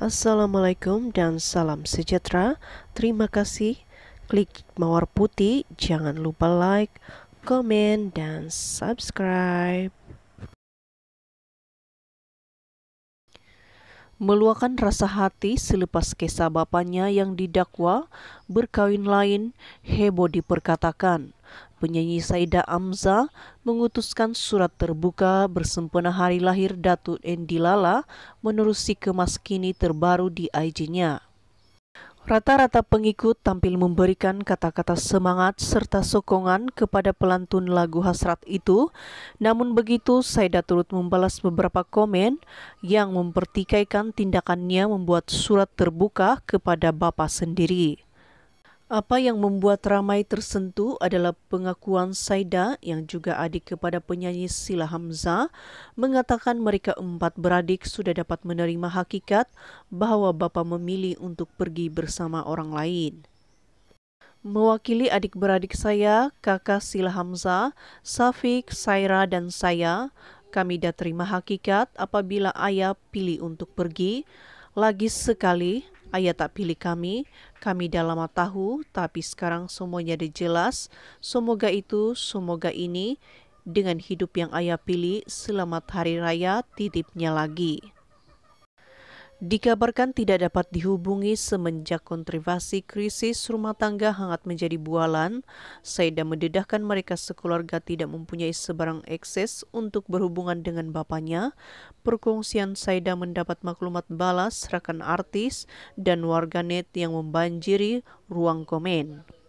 Assalamualaikum dan salam sejahtera. Terima kasih. Klik mawar putih. Jangan lupa like, komen, dan subscribe. meluahkan rasa hati selepas kisah bapaknya yang didakwa berkawin lain heboh diperkatakan penyanyi Saida Amza mengutuskan surat terbuka bersempena hari lahir Datuk Lala menerusi kemas kini terbaru di IG-nya. Rata-rata pengikut tampil memberikan kata-kata semangat serta sokongan kepada pelantun lagu hasrat itu. Namun begitu, Saida turut membalas beberapa komen yang mempertikaikan tindakannya membuat surat terbuka kepada Bapak sendiri. Apa yang membuat ramai tersentuh adalah pengakuan Saida yang juga adik kepada penyanyi Sila Hamzah mengatakan mereka empat beradik sudah dapat menerima hakikat bahwa bapa memilih untuk pergi bersama orang lain. Mewakili adik beradik saya, kakak Sila Hamzah, Safiq, Saira, dan saya, kami dah terima hakikat apabila ayah pilih untuk pergi. Lagi sekali, Ayah tak pilih kami, kami lama tahu, tapi sekarang semuanya jelas. Semoga itu, semoga ini, dengan hidup yang ayah pilih, selamat hari raya, titipnya lagi dikabarkan tidak dapat dihubungi semenjak kontrivasi krisis rumah tangga hangat menjadi bualan, Saida mendedahkan mereka sekeluarga tidak mempunyai sebarang ekses untuk berhubungan dengan bapaknya. Perkongsian Saida mendapat maklumat balas rekan artis dan warganet yang membanjiri ruang komen.